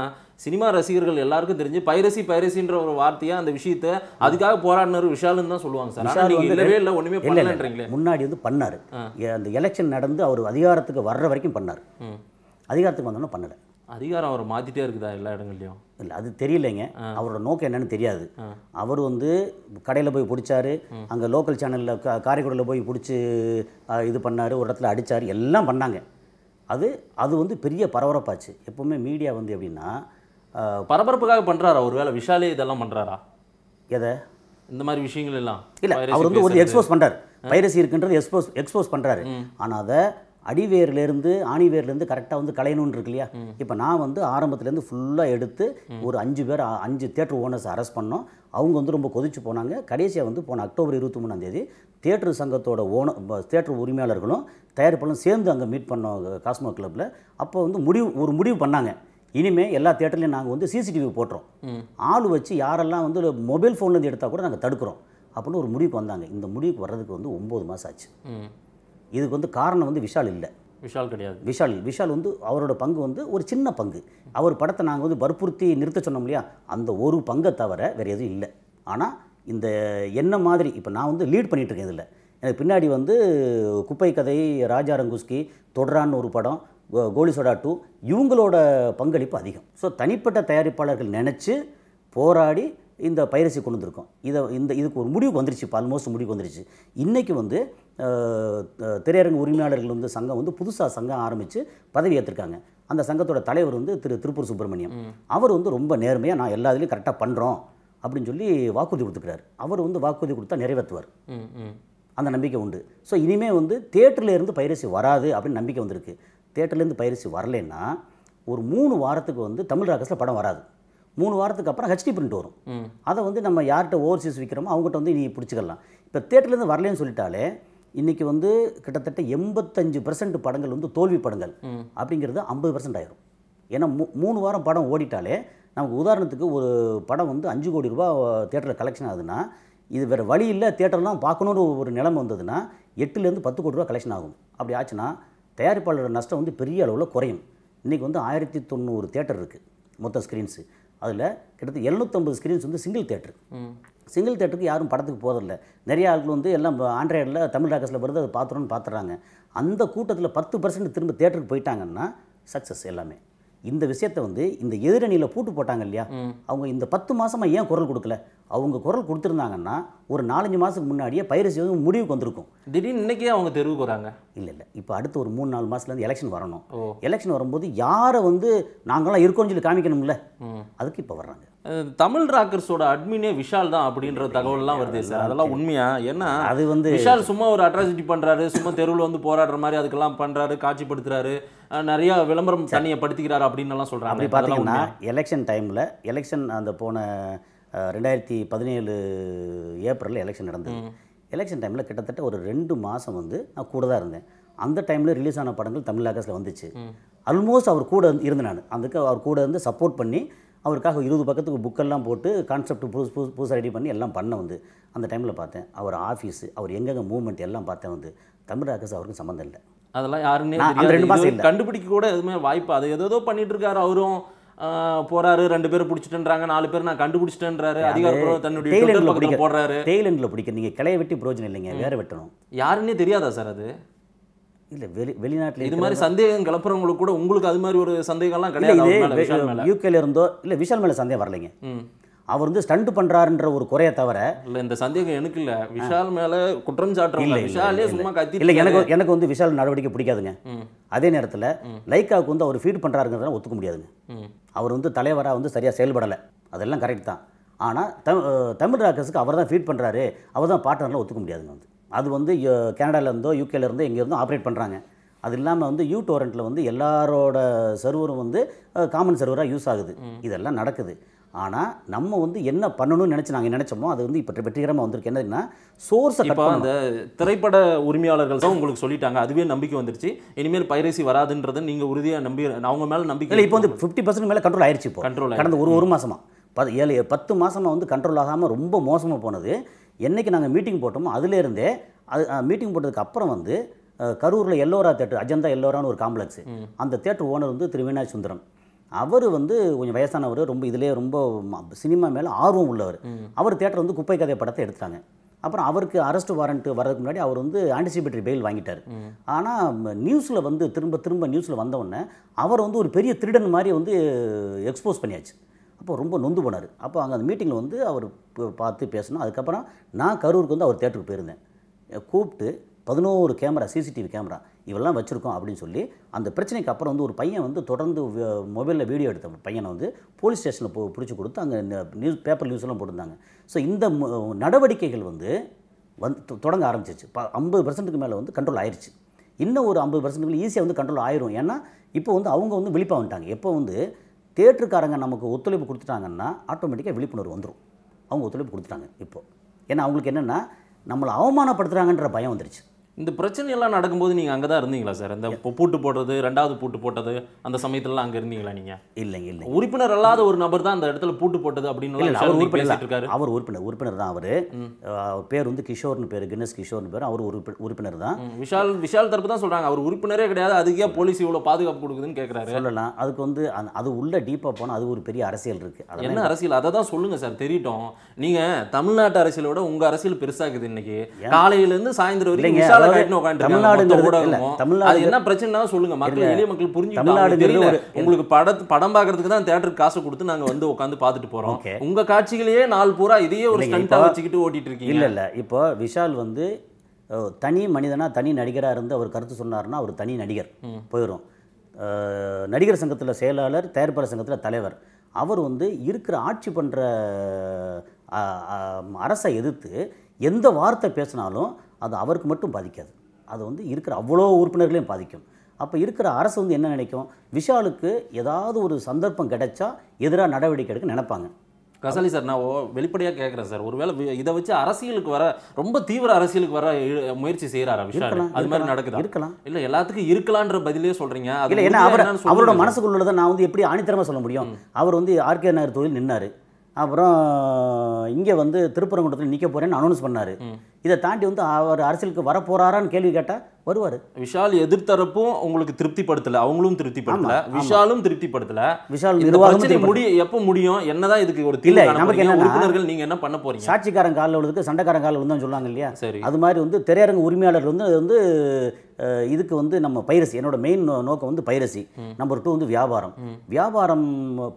சினிமா ரசிகர்கள் எல்லாருக்கும் தெரிஞ்சு பைரசி பைரசின்ற ஒரு வார்த்தையாக அந்த விஷயத்தை அதுக்காக போராடினர் விஷால்னு தான் சொல்லுவாங்க சார் விஷால் இல்லவே இல்லை ஒன்றுமே பண்ணலன்றீங்களே முன்னாடி வந்து பண்ணார் அந்த எலெக்ஷன் நடந்து அவர் அதிகாரத்துக்கு வர்ற வரைக்கும் பண்ணார் அதிகாரத்துக்கு வந்தோன்னே பண்ணலை அதிகாரம் அவர் மாற்றிட்டே இருக்குதா எல்லா இடங்கள்லையும் இல்லை அது தெரியலைங்க அவரோட நோக்கம் என்னன்னு தெரியாது அவர் வந்து கடையில் போய் பிடிச்சாரு அங்கே லோக்கல் சேனலில் க காரைக்குடியில் போய் பிடிச்சி இது பண்ணார் ஒரு இடத்துல அடித்தார் எல்லாம் பண்ணாங்க அது அது வந்து பெரிய பரபரப்பாச்சு எப்போவுமே மீடியா வந்து எப்படின்னா பரபரப்புக்காக பண்ணுறாரா ஒரு வேளை விஷாலே இதெல்லாம் பண்ணுறாரா எதை இந்த மாதிரி விஷயங்கள் எல்லாம் இல்லை அவர் வந்து ஒரு எக்ஸ்போஸ் பண்ணுறாரு பைரசி இருக்குன்றது எக்ஸ்போஸ் எக்ஸ்போஸ் பண்ணுறாரு ஆனால் அதை அடிவேர்லேருந்து ஆணிவேர்லேருந்து கரெக்டாக வந்து கலையணும்னு இருக்கு இல்லையா இப்போ நான் வந்து ஆரம்பத்துலேருந்து ஃபுல்லாக எடுத்து ஒரு அஞ்சு பேர் அஞ்சு தேட்டர் ஓனர்ஸ் அரெஸ்ட் பண்ணோம் அவங்க வந்து ரொம்ப கொதிச்சு போனாங்க கடைசியாக வந்து போன அக்டோபர் இருபத்தி மூணாந்தேதி தேட்டர் சங்கத்தோட ஓன தேட்டர் உரிமையாளர்களும் தயாரிப்பாளரும் சேர்ந்து அங்கே மீட் பண்ணோம் காஸ்மோ கிளப்பில் அப்போ வந்து முடிவு ஒரு முடிவு பண்ணாங்க இனிமேல் எல்லா தேட்டர்லையும் நாங்கள் வந்து சிசிடிவி போட்டுறோம் ஆள் வச்சு யாரெல்லாம் வந்து மொபைல் ஃபோன்லேருந்து எடுத்தால் கூட நாங்கள் தடுக்கிறோம் அப்படின்னு ஒரு முடிவுக்கு வந்தாங்க இந்த முடிவுக்கு வர்றதுக்கு வந்து ஒம்பது மாதம் ஆச்சு இதுக்கு வந்து காரணம் வந்து விஷால் இல்லை விஷால் கிடையாது விஷால் விஷால் வந்து அவரோட பங்கு வந்து ஒரு சின்ன பங்கு அவர் படத்தை நாங்கள் வந்து வற்புறுத்தி நிறுத்த சொன்னோம் இல்லையா அந்த ஒரு பங்கை தவிர வேறு எதுவும் இல்லை ஆனால் இந்த என்ன மாதிரி இப்போ நான் வந்து லீட் பண்ணிகிட்ருக்கேன் இதில் எனக்கு பின்னாடி வந்து குப்பை கதை ராஜா ரங்குஸ்கி தொடரான்னு ஒரு படம் கோலி சோடா டூ இவங்களோட பங்களிப்பு அதிகம் ஸோ தனிப்பட்ட தயாரிப்பாளர்கள் நினச்சி போராடி இந்த பயிற்சி கொண்டு வந்திருக்கோம் இதை இந்த இதுக்கு ஒரு முடிவுக்கு வந்துருச்சு இப்போ ஆல்மோஸ்ட் முடிவுக்கு வந்துருச்சு இன்றைக்கி வந்து திரையரங்கு உரிமையாளர்கள் வந்து சங்கம் வந்து புதுசாக சங்கம் ஆரம்பித்து பதவி ஏற்றிருக்காங்க அந்த சங்கத்தோட தலைவர் வந்து திரு திருப்பூர் சுப்பிரமணியம் அவர் வந்து ரொம்ப நேர்மையாக நான் எல்லா இதுலேயும் கரெக்டாக பண்ணுறோம் அப்படின்னு சொல்லி வாக்குறுதி கொடுத்துக்கிறார் அவர் வந்து வாக்குறுதி கொடுத்தா நிறைவேற்றுவார் அந்த நம்பிக்கை உண்டு ஸோ இனிமேல் வந்து தேட்டர்லேருந்து பயிற்சி வராது அப்படின்னு நம்பிக்கை வந்திருக்கு தேட்டர்லேருந்து பயிற்சி வரலன்னா ஒரு மூணு வாரத்துக்கு வந்து தமிழ் ராகஸில் படம் வராது மூணு வாரத்துக்கு அப்புறம் ஹெச்டி பிரிண்ட் வரும் அதை வந்து நம்ம யார்கிட்ட ஓவர்சீஸ் விற்கிறோமோ அவங்ககிட்ட வந்து நீ பிடிச்சிக்கலாம் இப்போ தேட்டர்லேருந்து வரலன்னு சொல்லிட்டாலே இன்றைக்கி வந்து கிட்டத்தட்ட எண்பத்தஞ்சு பர்சன்ட் படங்கள் வந்து தோல்வி படங்கள் அப்படிங்கிறது ஐம்பது பர்சன்ட் ஆயிரும் ஏன்னா மூ மூணு வாரம் படம் ஓடிட்டாலே நமக்கு உதாரணத்துக்கு ஒரு படம் வந்து அஞ்சு கோடி ரூபா தேட்டரில் கலெக்ஷன் ஆகுதுன்னா இது வேறு வழி இல்லை தேட்டர்லாம் பார்க்கணுன்னு ஒரு நிலைமை வந்ததுன்னா எட்டுலேருந்து பத்து கோடி ரூபா கலெக்ஷன் ஆகும் அப்படி ஆச்சுன்னா தயாரிப்பாளர் நஷ்டம் வந்து பெரிய அளவில் குறையும் இன்றைக்கி வந்து ஆயிரத்தி தொண்ணூறு தேட்டர் இருக்குது மொத்த ஸ்க்ரீன்ஸு அதில் கிட்டத்தட்ட எழுநூற்றம்பது ஸ்க்ரீன்ஸ் வந்து சிங்கிள் தேட்டர் சிங்கிள் தேட்டருக்கு யாரும் படத்துக்கு போதில்லை நிறைய ஆட்கள் வந்து எல்லாம் ஆண்ட்ராய்டில் தமிழ் ராக்கஸில் வருது அதை பார்த்துறோன்னு பார்த்துறாங்க அந்த கூட்டத்தில் பத்து பர்சன்ட் திரும்ப தேட்டருக்கு போயிட்டாங்கன்னா சக்ஸஸ் எல்லாமே இந்த விஷயத்தை வந்து இந்த எதிரணியில் பூட்டு போட்டாங்க இல்லையா அவங்க இந்த பத்து மாதமாக ஏன் குரல் கொடுக்கல அவங்க குரல் கொடுத்துருந்தாங்கன்னா ஒரு நாலஞ்சு மாதத்துக்கு முன்னாடியே பயிர் செய்வது முடிவுக்கு வந்திருக்கும் திடீர்னு இன்றைக்கே அவங்க தெருவுக்கு வராங்க இல்லை இல்லை இப்போ அடுத்து ஒரு மூணு நாலு மாதத்துலேருந்து எலெக்ஷன் வரணும் எலெக்ஷன் வரும்போது யாரை வந்து நாங்களாம் இருக்கோன்னு சொல்லி காமிக்கணும்ல அதுக்கு இப்போ வர்றாங்க தமிழ் ராக்கர்ஸோட அட்மினே விஷால் தான் அப்படின்ற தகவல்லாம் வருது சார் அதெல்லாம் உண்மையா ஏன்னா அது வந்து விஷால் சும்மா ஒரு அட்ராசிட்டி பண்ணுறாரு சும்மா தெருவில் வந்து போராடுற மாதிரி அதுக்கெல்லாம் பண்ணுறாரு காட்சிப்படுத்துறாரு நிறையா விளம்பரம் தண்ணியை படுத்திக்கிறாரு அப்படின்னு எல்லாம் சொல்கிறாங்க அப்படி பார்த்தீங்கன்னா எலெக்ஷன் டைமில் எலெக்ஷன் அந்த போன ரெண்டாயிரத்தி பதினேழு ஏப்ரலில் எலெக்ஷன் நடந்தது எலெக்ஷன் டைமில் கிட்டத்தட்ட ஒரு ரெண்டு மாதம் வந்து நான் கூட தான் இருந்தேன் அந்த டைமில் ரிலீஸ் ஆன படங்கள் தமிழ் ஆகாஸில் வந்துச்சு ஆல்மோஸ்ட் அவர் கூட இருந்து நான் அதுக்கு அவர் கூட இருந்து சப்போர்ட் பண்ணி அவருக்காக இருபது பக்கத்துக்கு புக்கெல்லாம் போட்டு கான்செப்ட் புதுசு புதுசு புதுசாக ரெடி பண்ணி எல்லாம் பண்ண வந்து அந்த டைமில் பார்த்தேன் அவர் ஆஃபீஸு அவர் எங்கெங்கே மூவ்மெண்ட் எல்லாம் பார்த்தேன் வந்து அரசு அவருக்கும் சம்மந்தம் இல்லை அதெல்லாம் யாருன்னே கண்டுபிடிக்க கூட எதுவுமே வாய்ப்பு அது ஏதோ பண்ணிட்டு இருக்காரு அவரும் போறாரு ரெண்டு பேரும் பிடிச்சிட்டுன்றாங்க நாலு பேர் நான் கண்டுபிடிச்சிட்டேன்றாரு அதிகாரம் தன்னுடைய போடுறாரு டெய்லண்டில் பிடிக்க நீங்கள் கிளைய வெட்டி பிரோஜனம் இல்லைங்க வேற வெட்டணும் யாருன்னே தெரியாதா சார் அது இல்லை வெளி வெளிநாட்டில் இது மாதிரி சந்தேகம் கிளப்புறவங்களுக்கு கூட உங்களுக்கு அது மாதிரி ஒரு சந்தேகம்லாம் கிடையாது யூகேல இருந்தோ இல்லை விஷால் மேலே சந்தேகம் வரலைங்க அவர் வந்து ஸ்டண்ட் பண்றாருன்ற ஒரு குறைய தவிர இல்ல இந்த சந்தேகம் எனக்கு இல்ல விஷால் மேல குற்றம் சாட்டுறோம் விஷாலே சும்மா கத்தி இல்ல எனக்கு எனக்கு வந்து விஷால் நடவடிக்கை பிடிக்காதுங்க அதே நேரத்துல லைக்காவுக்கு வந்து அவர் ஃபீட் பண்றாருங்கிறத ஒத்துக்க முடியாதுங்க அவர் வந்து தலைவரா வந்து சரியா செயல்படல அதெல்லாம் கரெக்ட் தான் ஆனா தமிழ் ராக்கர்ஸுக்கு அவர் தான் ஃபீட் பண்றாரு அவர் தான் பார்ட்னர்லாம் ஒத்துக்க முடியாதுங்க வந்து அது வந்து கனடாலேருந்தோ யூகேலேருந்தோ எங்கேருந்தோ ஆப்ரேட் பண்ணுறாங்க அது இல்லாமல் வந்து யூ டோரண்ட்டில் வந்து எல்லாரோட சர்வரும் வந்து காமன் சர்வராக யூஸ் ஆகுது இதெல்லாம் நடக்குது ஆனால் நம்ம வந்து என்ன பண்ணணும்னு நினச்சி நாங்கள் நினச்சோமோ அது வந்து இப்போ வெற்றிகரமாக வந்திருக்கு என்னதுன்னா சோர்ஸ் இப்போ அந்த திரைப்பட உரிமையாளர்கள் தான் உங்களுக்கு சொல்லிட்டாங்க அதுவே நம்பிக்கை வந்துருச்சு இனிமேல் பைரசி வராதுன்றது நீங்கள் உறுதியாக நம்பி அவங்க மேலே நம்பிக்கை இல்லை இப்போ வந்து ஃபிஃப்டி பர்சன்ட் மேலே கண்ட்ரோல் ஆயிடுச்சு இப்போ கண்ட்ரோல் கடந்த ஒரு ஒரு மாதமாக பத்து ஏழு பத்து மாதமாக வந்து கண்ட்ரோல் ஆகாமல் ரொம்ப மோசமாக போனது என்றைக்கு நாங்கள் மீட்டிங் போட்டோமோ அதுலேருந்தே அது மீட்டிங் போட்டதுக்கு அப்புறம் வந்து கரூரில் எல்லோரா தேட்டர் அஜந்தா எல்லோரான்னு ஒரு காம்ப்ளெக்ஸ் அந்த தேட்டர் ஓனர் வந்து திரு விநாயக சுந்தரம் அவர் வந்து கொஞ்சம் வயசானவர் ரொம்ப இதிலே ரொம்ப சினிமா மேலே ஆர்வம் உள்ளவர் அவர் தேட்டர் வந்து குப்பை கதை படத்தை எடுத்தாங்க அப்புறம் அவருக்கு அரெஸ்ட் வாரண்ட் வர்றதுக்கு முன்னாடி அவர் வந்து ஆன்டிசிபேட்டரி பெயில் வாங்கிட்டார் ஆனால் நியூஸில் வந்து திரும்ப திரும்ப நியூஸில் வந்தவுடனே அவர் வந்து ஒரு பெரிய திருடன் மாதிரி வந்து எக்ஸ்போஸ் பண்ணியாச்சு அப்போ ரொம்ப நொந்து போனார் அப்போ அங்கே அந்த மீட்டிங்கில் வந்து அவர் பார்த்து பேசணும் அதுக்கப்புறம் நான் கரூருக்கு வந்து அவர் தேட்டருக்கு போயிருந்தேன் கூப்பிட்டு பதினோரு கேமரா சிசிடிவி கேமரா இவெல்லாம் வச்சுருக்கோம் அப்படின்னு சொல்லி அந்த பிரச்சனைக்கு அப்புறம் வந்து ஒரு பையன் வந்து தொடர்ந்து மொபைலில் வீடியோ எடுத்த பையனை வந்து போலீஸ் ஸ்டேஷனில் போ பிடிச்சி கொடுத்து அங்கே நியூஸ் பேப்பர் நியூஸ்லாம் போட்டிருந்தாங்க ஸோ இந்த நடவடிக்கைகள் வந்து வந்து தொடங்க ஆரம்பிச்சிச்சு ப ஐம்பது பர்சன்ட்டுக்கு மேலே வந்து கண்ட்ரோல் ஆயிடுச்சு இன்னும் ஒரு ஐம்பது பர்சன்ட்டுக்கு ஈஸியாக வந்து கண்ட்ரோல் ஆயிரும் ஏன்னா இப்போ வந்து அவங்க வந்து விழிப்பாக வந்துட்டாங்க எப்போ வந்து தேட்டருக்காரங்க நமக்கு ஒத்துழைப்பு கொடுத்துட்டாங்கன்னா ஆட்டோமேட்டிக்காக விழிப்புணர்வு வந்துடும் அவங்க ஒத்துழைப்பு கொடுத்துட்டாங்க இப்போது ஏன்னா அவங்களுக்கு என்னென்னா நம்மளை அவமானப்படுத்துகிறாங்கன்ற பயம் வந்துருச்சு இந்த பிரச்சனையெல்லாம் நடக்கும்போது நீங்கள் அங்கே தான் இருந்தீங்களா சார் இந்த பூட்டு போடுறது ரெண்டாவது பூட்டு போட்டது அந்த சமயத்துலலாம் அங்கே இருந்தீங்களா நீங்கள் இல்லைங்க இல்லை உறுப்பினர் அல்லாத ஒரு நபர் தான் அந்த இடத்துல பூட்டு போட்டது அப்படின்னு அவர் உறுப்பினர் இருக்காரு அவர் உறுப்பினர் உறுப்பினர் தான் அவர் பேர் வந்து கிஷோர்னு பேர் கின்னஸ் கிஷோர்னு பேர் அவர் உறுப்பினர் தான் விஷால் விஷால் தரப்பு தான் சொல்கிறாங்க அவர் உறுப்பினரே கிடையாது அதுக்கே போலீஸ் இவ்வளோ பாதுகாப்பு கொடுக்குதுன்னு கேட்குறாரு சொல்லலாம் அதுக்கு வந்து அது உள்ள டீப்பாக போனால் அது ஒரு பெரிய அரசியல் இருக்கு என்ன அரசியல் அதை தான் சொல்லுங்க சார் தெரியட்டும் நீங்கள் தமிழ்நாட்டு அரசியலோட உங்கள் அரசியல் பெருசாகுது இன்னைக்கு காலையிலேருந்து சாயந்தரம் வரைக்கும் காசு நாங்க வந்து பாத்துட்டு போறோம் உங்க பூரா இதையே ஒரு விஷால் தனி தனி இருந்து அவர் கருத்து தனி நடிகர் நடிகர் சங்கத்தில் செயலாளர் தயாரிப்பாளர் சங்கத்தில் தலைவர் அவர் வந்து இருக்கிற ஆட்சி பண்ற அரசை எதிர்த்து எந்த வார்த்தை பேசினாலும் அது அவருக்கு மட்டும் பாதிக்காது அது வந்து இருக்கிற அவ்வளோ உறுப்பினர்களையும் பாதிக்கும் அப்போ இருக்கிற அரசு வந்து என்ன நினைக்கும் விஷாலுக்கு ஏதாவது ஒரு சந்தர்ப்பம் கிடைச்சா எதிராக நடவடிக்கை எடுக்க நினைப்பாங்க கசாலி சார் நான் வெளிப்படையாக கேட்குறேன் சார் ஒருவேளை இதை வச்சு அரசியலுக்கு வர ரொம்ப தீவிர அரசியலுக்கு வர முயற்சி செய்கிறாரா விஷால் அது மாதிரி நடக்குது இருக்கலாம் இல்லை எல்லாத்துக்கும் இருக்கலான்ற பதிலே சொல்கிறீங்க இல்லை என்ன அவர் அவரோட மனசுக்குள்ளதை நான் வந்து எப்படி ஆணித்தரமாக சொல்ல முடியும் அவர் வந்து ஆர்கே நகர் தொழில் நின்னார் அப்புறம் இங்கே வந்து திருப்பரங்குன்றத்தில் நிற்க போகிறேன்னு அனௌன்ஸ் பண்ணார் இதை தாண்டி வந்து அவர் அரசியலுக்கு வரப்போறாரான்னு கேள்வி கேட்டால் வருவார் விஷால் எதிர்த்தரப்பும் உங்களுக்கு திருப்திப்படுத்தல அவங்களும் திருப்திப்படுத்தல விஷாலும் திருப்திப்படுத்தல விஷால் நிர்வாகம் முடிய எப்போ முடியும் என்னதான் இதுக்கு ஒரு தில்லை நமக்கு என்ன உறுப்பினர்கள் நீங்கள் என்ன பண்ண போறீங்க சாட்சிக்காரன் காலில் உள்ளதுக்கு சண்டைக்காரன் காலில் வந்து சொல்லுவாங்க இல்லையா சரி அது மாதிரி வந்து திரையரங்கு உரிமையாளர் வந்து வந்து இதுக்கு வந்து நம்ம பைரசி என்னோட மெயின் நோக்கம் வந்து பைரசி நம்பர் டூ வந்து வியாபாரம் வியாபாரம்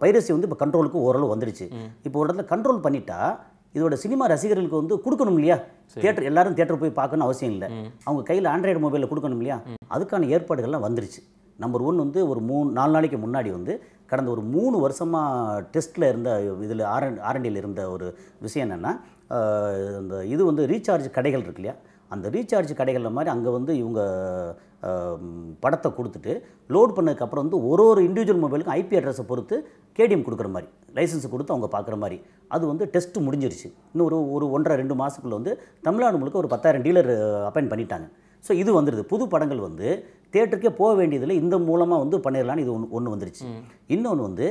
பைரசி வந்து இப்போ கண்ட்ரோலுக்கு ஓரளவு வந்துடுச்சு இப்போ ஒரு இடத்துல கண்ட்ரோல் பண்ணிட்டா இதோட சினிமா ரசிகர்களுக்கு வந்து கொடுக்கணும் இல்லையா தியேட்டர் எல்லாரும் தியேட்டர் போய் பார்க்கணும் அவசியம் இல்லை அவங்க கையில் ஆண்ட்ராய்டு மொபைலில் கொடுக்கணும் இல்லையா அதுக்கான ஏற்பாடுகள்லாம் வந்துருச்சு நம்பர் ஒன் வந்து ஒரு மூணு நாலு நாளைக்கு முன்னாடி வந்து கடந்த ஒரு மூணு வருஷமாக டெஸ்ட்டில் இருந்த இதில் ஆர் ஆர்என்டியில் இருந்த ஒரு விஷயம் என்னென்னா இந்த இது வந்து ரீசார்ஜ் கடைகள் இருக்கு இல்லையா அந்த ரீசார்ஜ் கடைகளில் மாதிரி அங்கே வந்து இவங்க படத்தை கொடுத்துட்டு லோட் பண்ணதுக்கப்புறம் வந்து ஒரு ஒரு இண்டிவிஜுவல் மொபைலுக்கும் ஐபி அட்ரஸை பொறுத்து கேடிஎம் கொடுக்குற மாதிரி லைசன்ஸ் கொடுத்து அவங்க பார்க்குற மாதிரி அது வந்து டெஸ்ட் முடிஞ்சிருச்சு இன்னும் ஒரு ஒரு ஒன்றரை ரெண்டு மாதத்துக்குள்ளே வந்து தமிழ்நாடு முழுக்க ஒரு பத்தாயிரம் டீலர் அப்பாயின் பண்ணிட்டாங்க ஸோ இது வந்துடுது புது படங்கள் வந்து தேட்டருக்கே போக வேண்டியதில் இந்த மூலமாக வந்து பண்ணிடலான்னு இது ஒன்று ஒன்று வந்துருச்சு இன்னொன்று வந்து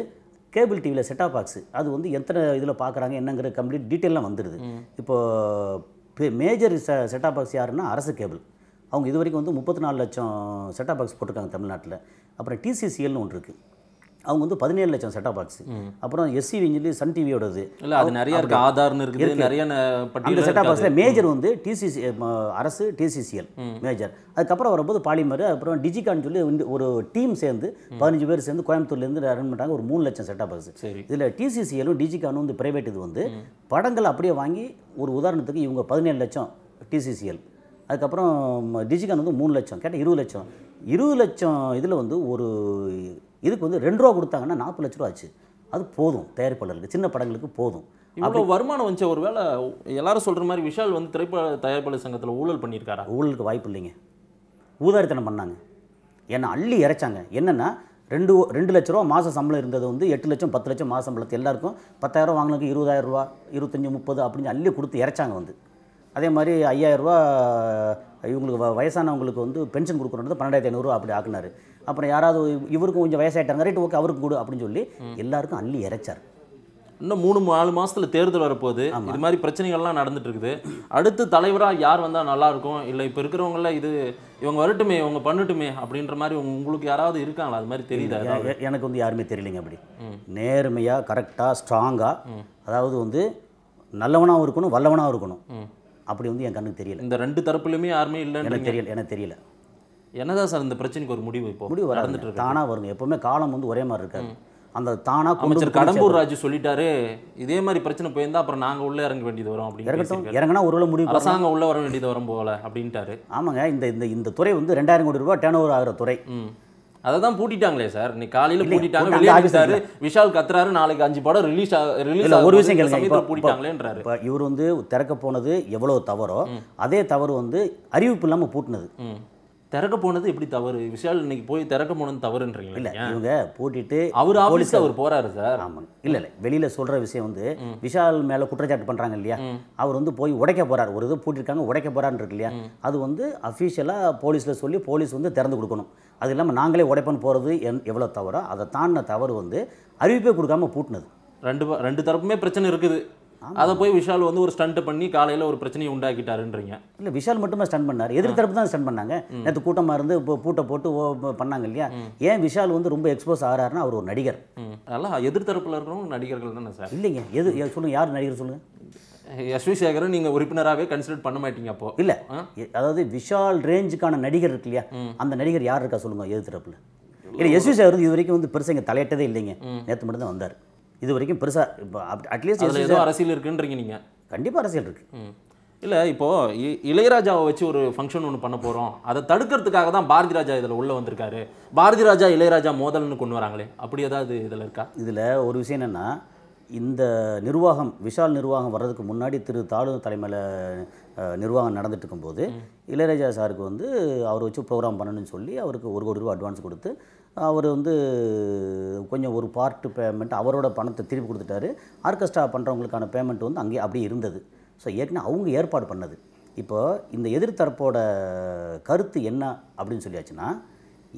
கேபிள் டிவியில் செட்டாப் பாக்ஸு அது வந்து எத்தனை இதில் பார்க்குறாங்க என்னங்கிற கம்ப்ளீட் டீட்டெயிலாம் வந்துடுது இப்போது மேஜர் செ செட்டாப் பாக்ஸ் யாருன்னா அரசு கேபிள் அவங்க இது வரைக்கும் வந்து முப்பத்தி நாலு லட்சம் செட்டாப் பாக்ஸ் போட்டிருக்காங்க தமிழ்நாட்டில் அப்புறம் டிசிசிஎல்னு ஒன்று இருக்குது அவங்க வந்து பதினேழு லட்சம் செட்டாப் பாக்ஸ் அப்புறம் எஸ்சிவின்னு சொல்லி சன் டிவியோடது இல்லை அது நிறைய இருக்குது ஆதார்னு இருக்குது நிறைய அந்த செட்டா பாக்ஸில் மேஜர் வந்து டிசிசி அரசு டிசிசிஎல் மேஜர் அதுக்கப்புறம் வரும்போது பாலிமர் அப்புறம் டிஜிகான் சொல்லி ஒரு டீம் சேர்ந்து பதினஞ்சு பேர் சேர்ந்து கோயம்புத்தூர்லேருந்து ரன் பண்ணுறாங்க ஒரு மூணு லட்சம் செட்டாப் பாக்ஸ் இதில் டிசிசிஎலும் டிஜிகானும் வந்து பிரைவேட் இது வந்து படங்கள் அப்படியே வாங்கி ஒரு உதாரணத்துக்கு இவங்க பதினேழு லட்சம் டிசிசிஎல் அதுக்கப்புறம் டிஜிகன் வந்து மூணு லட்சம் கேட்டால் இருபது லட்சம் இருபது லட்சம் இதில் வந்து ஒரு இதுக்கு வந்து ரெண்டு ரூபா கொடுத்தாங்கன்னா நாற்பது லட்ச ரூபா ஆச்சு அது போதும் தயாரிப்பாளர்களுக்கு சின்ன படங்களுக்கு போதும் இவ்வளோ வருமானம் வச்ச ஒரு வேளை எல்லாரும் சொல்கிற மாதிரி விஷால் வந்து திரைப்பட தயாரிப்பாளர் சங்கத்தில் ஊழல் பண்ணியிருக்காரா ஊழலுக்கு வாய்ப்பு இல்லைங்க ஊதாரித்தனம் பண்ணாங்க என்னை அள்ளி இறைச்சாங்க என்னென்னா ரெண்டு ரெண்டு லட்ச ரூபா மாத சம்பளம் இருந்தது வந்து எட்டு லட்சம் பத்து லட்சம் மாத சம்பளத்தை எல்லாருக்கும் பத்தாயிரம் வாங்கினதுக்கு இருபதாயிரம் ரூபா இருபத்தஞ்சி முப்பது அப்படின்னு அள்ளி கொடுத்து இறைச்சாங்க வந்து அதே மாதிரி ஐயாயிரரூவா இவங்களுக்கு வயசானவங்களுக்கு வந்து பென்ஷன் கொடுக்கணும் பன்னெண்டாயிரத்தி ஐநூறுரூவா அப்படி ஆக்கினார் அப்புறம் யாராவது இவருக்கும் கொஞ்சம் வயசாகிட்டாங்க ரைட்டு ஓகே அவருக்கு கொடு அப்படின்னு சொல்லி எல்லாருக்கும் அள்ளி இறைச்சார் இன்னும் மூணு நாலு மாதத்தில் தேர்தல் வரப்போகுது இது மாதிரி பிரச்சனைகள்லாம் நடந்துட்டு இருக்குது அடுத்து தலைவராக யார் வந்தால் நல்லாயிருக்கும் இல்லை இப்போ இருக்கிறவங்கள இது இவங்க வரட்டுமே இவங்க பண்ணட்டுமே அப்படின்ற மாதிரி உங்களுக்கு யாராவது இருக்காங்களா அது மாதிரி தெரியுதா எனக்கு வந்து யாருமே தெரியலைங்க அப்படி நேர்மையாக கரெக்டாக ஸ்ட்ராங்காக அதாவது வந்து நல்லவனாகவும் இருக்கணும் வல்லவனாகவும் இருக்கணும் அப்படி வந்து என் கண்ணுக்கு தெரியல இந்த ரெண்டு தரப்புலையுமே யாருமே இல்லை எனக்கு தெரியல எனக்கு தெரியல என்னதான் சார் இந்த பிரச்சனைக்கு ஒரு முடிவு இப்போ முடிவு வராது தானாக வருங்க எப்பவுமே காலம் வந்து ஒரே மாதிரி இருக்காது அந்த தானாக கொஞ்சம் கடம்பூர் ராஜு சொல்லிட்டாரு இதே மாதிரி பிரச்சனை போயிருந்தா அப்புறம் நாங்கள் உள்ளே இறங்க வேண்டியது வரும் அப்படி இருக்கட்டும் இறங்கினா ஒரு முடிவு அரசாங்கம் உள்ளே வர வேண்டியது வரும் போகல அப்படின்ட்டாரு ஆமாங்க இந்த இந்த இந்த துறை வந்து ரெண்டாயிரம் கோடி ரூபா டேன் ஓவர் ஆகிற துறை அதை தான் பூட்டிட்டாங்களே சார் இன்னைக்கு காலையில பூட்டிட்டாங்க வெளியாகிட்டாரு விஷால் கத்துறாரு நாளைக்கு அஞ்சு படம் ரிலீஸ் ரிலீஸ் ஒரு விஷயம் கேளுங்க பூட்டிட்டாங்களேன்றாரு இவர் வந்து திறக்க போனது எவ்வளவு தவறோ அதே தவறு வந்து அறிவிப்பு இல்லாம பூட்டினது திறக்க போனது இப்படி தவறு விஷால் இன்னைக்கு போய் திறக்க போனது தவறுன்றீங்க இல்ல இவங்க போட்டிட்டு அவர் ஆஃபீஸ்க்கு அவர் போறாரு சார் ஆமாம் இல்லை இல்லை வெளியில சொல்ற விஷயம் வந்து விஷால் மேல குற்றச்சாட்டு பண்றாங்க இல்லையா அவர் வந்து போய் உடைக்க போறாரு ஒரு இது போட்டிருக்காங்க உடைக்க போகிறான்னு இல்லையா அது வந்து அபிஷியலா போலீஸ்ல சொல்லி போலீஸ் வந்து திறந்து கொடுக்கணும் அது இல்லாமல் நாங்களே உடைப்பன் போகிறது என் எவ்வளோ தவறோ அதை தாண்டின தவறு வந்து அறிவிப்பே கொடுக்காம பூட்டினது ரெண்டு ரெண்டு தரப்புமே பிரச்சனை இருக்குது அதை போய் விஷால் வந்து ஒரு ஸ்டண்ட் பண்ணி காலையில் ஒரு பிரச்சனையை உண்டாக்கிட்டாருன்றீங்க இல்லை விஷால் மட்டுமே ஸ்டண்ட் பண்ணார் எதிர்த்தரப்பு தான் ஸ்டண்ட் பண்ணாங்க நேற்று கூட்டமாக இருந்து இப்போ பூட்டை போட்டு பண்ணாங்க இல்லையா ஏன் விஷால் வந்து ரொம்ப எக்ஸ்போஸ் ஆகிறாருன்னா அவர் ஒரு நடிகர் அதெல்லாம் எதிர்த்தரப்பில் இருக்கிறவங்க நடிகர்கள் தானே சார் இல்லைங்க எது சொல்லுங்கள் யார் நடிகர் சொல்லுங்கள் யஸ்வி சேகரன் சேகரும் நீங்கள் உறுப்பினராகவே கன்சிடர் பண்ண மாட்டீங்க அப்போ இல்லை அதாவது விஷால் ரேஞ்சுக்கான நடிகர் இருக்கு இல்லையா அந்த நடிகர் யார் இருக்கா சொல்லுங்கள் எதிர்த்தரப்பில் இல்லை யஸ்வி வி சேகர் இது வரைக்கும் வந்து பெருசாக இங்கே தலையிட்டதே இல்லைங்க நேற்று மட்டும் தான் வந்தார் இது வரைக்கும் பெருசாக இப்போ அட்லீஸ்ட் ஏதோ அரசியல் இருக்குன்றீங்க நீங்கள் கண்டிப்பாக அரசியல் இருக்குது இல்லை இப்போது இளையராஜாவை வச்சு ஒரு ஃபங்க்ஷன் ஒன்று பண்ண போகிறோம் அதை தடுக்கிறதுக்காக தான் பாரதி ராஜா இதில் உள்ளே வந்திருக்காரு பாரதி ராஜா இளையராஜா மோதல்னு கொண்டு வராங்களே அப்படி ஏதாவது இதில் இருக்கா இதில் ஒரு விஷயம் என்னென்னா இந்த நிர்வாகம் விஷால் நிர்வாகம் வர்றதுக்கு முன்னாடி திரு தாளு தலைமையில் நிர்வாகம் நடந்துட்டு இருக்கும்போது இளையராஜா சாருக்கு வந்து அவர் வச்சு ப்ரோக்ராம் பண்ணணும்னு சொல்லி அவருக்கு ஒரு கோடி ரூபா அட்வான்ஸ் கொடுத்து அவர் வந்து கொஞ்சம் ஒரு பார்ட்டு பேமெண்ட் அவரோட பணத்தை திருப்பி கொடுத்துட்டாரு ஆர்கெஸ்ட்ரா பண்ணுறவங்களுக்கான பேமெண்ட் வந்து அங்கேயே அப்படியே இருந்தது ஸோ ஏற்கனவே அவங்க ஏற்பாடு பண்ணது இப்போ இந்த எதிர்த்தரப்போட கருத்து என்ன அப்படின்னு சொல்லியாச்சுன்னா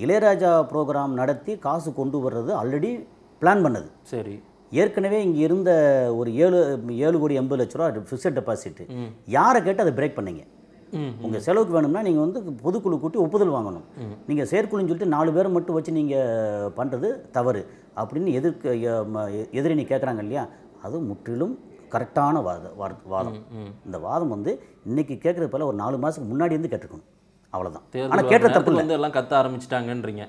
இளையராஜா ப்ரோக்ராம் நடத்தி காசு கொண்டு வர்றது ஆல்ரெடி பிளான் பண்ணது சரி ஏற்கனவே இங்கே இருந்த ஒரு ஏழு ஏழு கோடி எண்பது லட்ச ரூபா ஃபிக்ஸட் டெபாசிட் யாரை கேட்டு அதை பிரேக் பண்ணீங்க உங்கள் செலவுக்கு வேணும்னா நீங்கள் வந்து பொதுக்குழு கூட்டி ஒப்புதல் வாங்கணும் நீங்கள் செயற்குழுன்னு சொல்லிட்டு நாலு பேர் மட்டும் வச்சு நீங்கள் பண்ணுறது தவறு அப்படின்னு எதிர்க்க நீ கேட்குறாங்க இல்லையா அது முற்றிலும் கரெக்டான வாத வாதம் இந்த வாதம் வந்து இன்றைக்கி கேட்குறது போல் ஒரு நாலு மாதத்துக்கு முன்னாடி இருந்து கேட்டுருக்கணும் அவ்வளோதான் ஆனால் கேட்ட தப்பு வந்து எல்லாம் கத்த ஆரம்பிச்சிட்டாங்கன்றீங்க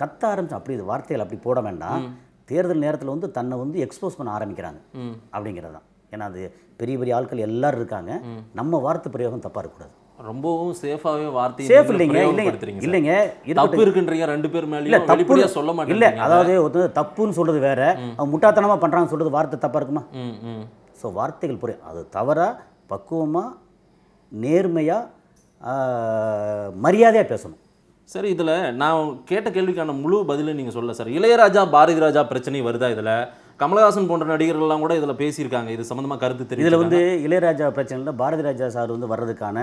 கத்த ஆரம்பிச்சு அப்படி இது வார்த்தைகள் அப்படி போட வேண்டாம் தேர்தல் நேரத்தில் வந்து தன்னை வந்து எக்ஸ்போஸ் பண்ண ஆரம்பிக்கிறாங்க தான் ஏன்னா அது பெரிய பெரிய ஆட்கள் எல்லோரும் இருக்காங்க நம்ம வார்த்தை பிரயோகம் தப்பாக இருக்கக்கூடாது ரொம்பவும் சேஃபாவே வார்த்தை சேஃப் இல்லைங்க இல்லைங்க இல்லைங்க தப்பு இருக்குன்றீங்க ரெண்டு பேர் மேலே இல்லை தப்பு சொல்ல மாட்டேன் இல்லை அதாவது ஒருத்தர் தப்புன்னு சொல்கிறது வேற அவங்க முட்டாத்தனமாக பண்ணுறாங்கன்னு சொல்கிறது வார்த்தை தப்பாக இருக்குமா ஸோ வார்த்தைகள் புரியும் அது தவறாக பக்குவமாக நேர்மையாக மரியாதையாக பேசணும் சார் இதில் நான் கேட்ட கேள்விக்கான முழு பதிலை நீங்கள் சொல்ல சார் இளையராஜா பாரதி ராஜா பிரச்சனை வருதா இதில் கமலஹாசன் போன்ற நடிகர்கள்லாம் கூட இதில் பேசியிருக்காங்க இது சம்மந்தமாக கருத்து தெரியும் இதில் வந்து இளையராஜா பிரச்சனையில் பாரதி ராஜா சார் வந்து வர்றதுக்கான